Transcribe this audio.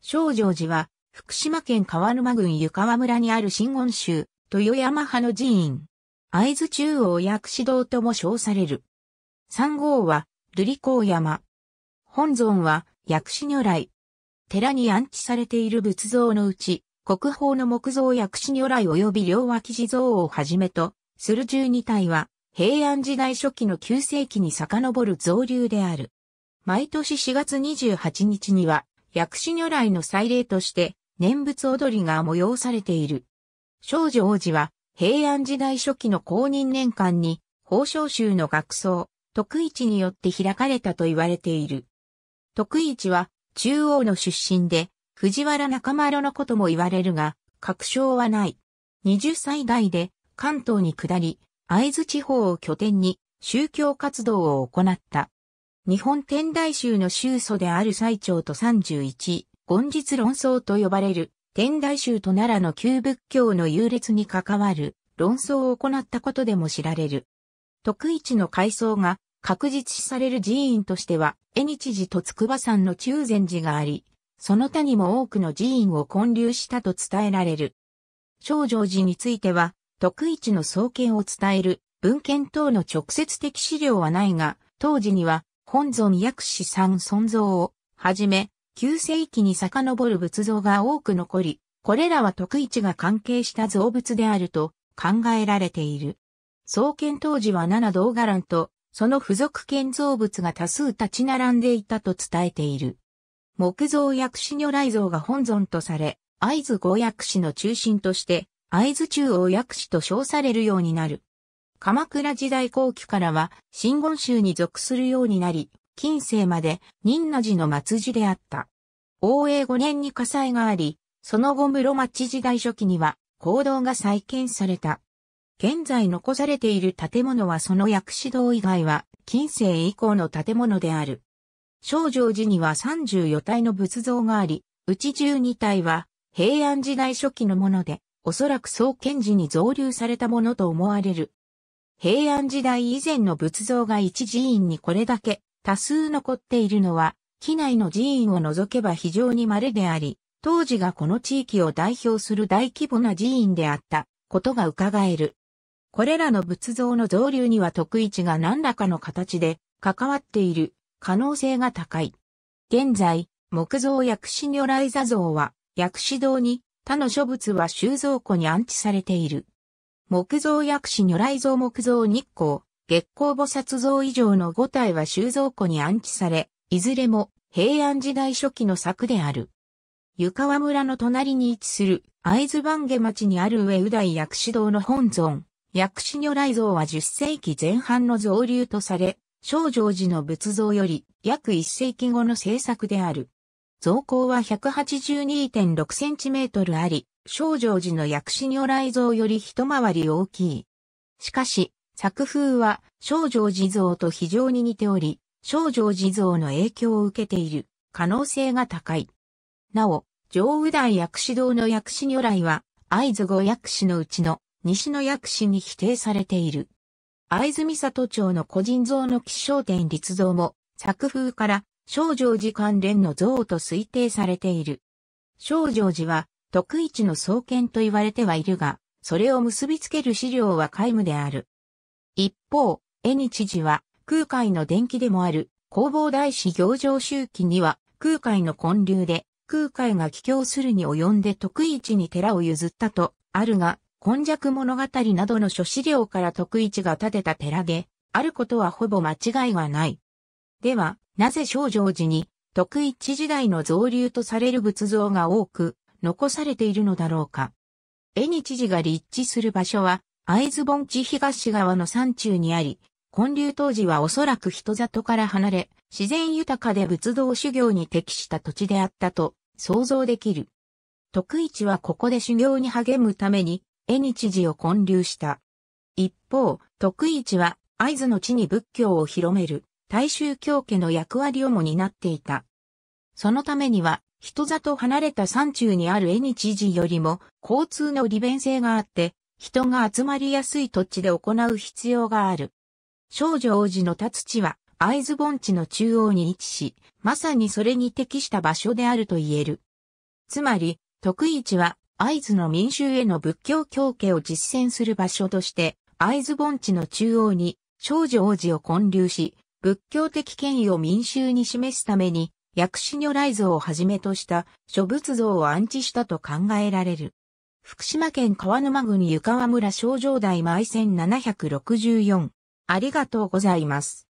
少女寺は、福島県川沼郡湯川村にある新言宗、豊山派の寺院。会津中央薬師堂とも称される。三号は、瑠璃光山。本尊は、薬師如来。寺に安置されている仏像のうち、国宝の木造薬師如来及び両脇地蔵をはじめと、する十二体は、平安時代初期の9世紀に遡る造流である。毎年4月28日には、薬師如来の祭礼として、念仏踊りが催されている。少女王子は、平安時代初期の公認年間に、宝生宗の学僧、徳一によって開かれたと言われている。徳一は、中央の出身で、藤原中丸のことも言われるが、確証はない。20歳代で、関東に下り、会津地方を拠点に、宗教活動を行った。日本天台宗の宗祖である最長と31、言日論争と呼ばれる、天台宗と奈良の旧仏教の優劣に関わる論争を行ったことでも知られる。徳一の階層が確実視される寺院としては、江日寺と筑波山の中禅寺があり、その他にも多くの寺院を建立したと伝えられる。少女寺については、徳一の創建を伝える文献等の直接的資料はないが、当時には本尊薬師三尊像をはじめ、旧世紀に遡る仏像が多く残り、これらは徳一が関係した造物であると考えられている。創建当時は七道伽藍と、その付属建造物が多数立ち並んでいたと伝えている。木造薬師如来像が本尊とされ、合図五薬師の中心として、合図中央薬師と称されるようになる。鎌倉時代後期からは、真言宗に属するようになり、近世まで仁和寺の末寺であった。応永5年に火災があり、その後室町時代初期には、行動が再建された。現在残されている建物はその薬師堂以外は、近世以降の建物である。少女寺には34体の仏像があり、うち12体は平安時代初期のもので、おそらく創建時に造立されたものと思われる。平安時代以前の仏像が一寺院にこれだけ多数残っているのは、機内の寺院を除けば非常に稀であり、当時がこの地域を代表する大規模な寺院であったことが伺える。これらの仏像の造流には特一が何らかの形で関わっている可能性が高い。現在、木造薬師如来座像は薬師堂に他の諸仏は収蔵庫に安置されている。木造薬師如来像木造日光、月光菩薩像以上の五体は収蔵庫に安置され、いずれも平安時代初期の作である。湯川村の隣に位置する会津番下町にある上宇大薬師堂の本尊、薬師如来像は10世紀前半の造立とされ、少女寺の仏像より約1世紀後の制作である。造高は 182.6cm あり、少女寺の薬師如来像より一回り大きい。しかし、作風は少女寺像と非常に似ており、少女寺像の影響を受けている可能性が高い。なお、上右大薬師堂の薬師如来は、会津語薬師のうちの西の薬師に否定されている。会津美里町の個人像の起承天立像も作風から少女寺関連の像と推定されている。少女寺は、徳一の創建と言われてはいるが、それを結びつける資料は皆無である。一方、江日寺は、空海の伝記でもある、弘法大師行上周期には、空海の混流で、空海が帰郷するに及んで徳一に寺を譲ったと、あるが、今弱物語などの諸資料から徳一が建てた寺で、あることはほぼ間違いがない。では、なぜ少女寺に、徳一時代の造流とされる仏像が多く、残されているのだろうか。江に知事が立地する場所は、会津盆地東側の山中にあり、建立当時はおそらく人里から離れ、自然豊かで仏道修行に適した土地であったと想像できる。徳一はここで修行に励むために、江に知事を建立した。一方、徳一は会津の地に仏教を広める。大衆教家の役割をも担っていた。そのためには、人里離れた山中にある縁日時よりも交通の利便性があって、人が集まりやすい土地で行う必要がある。少女王子の立つ地は、会津盆地の中央に位置し、まさにそれに適した場所であると言える。つまり、徳地は、会津の民衆への仏教教家を実践する場所として、会津盆地の中央に、少女王子を建立し、仏教的権威を民衆に示すために、薬師如来像をはじめとした諸仏像を安置したと考えられる。福島県川沼郡湯川村少女台前線764。ありがとうございます。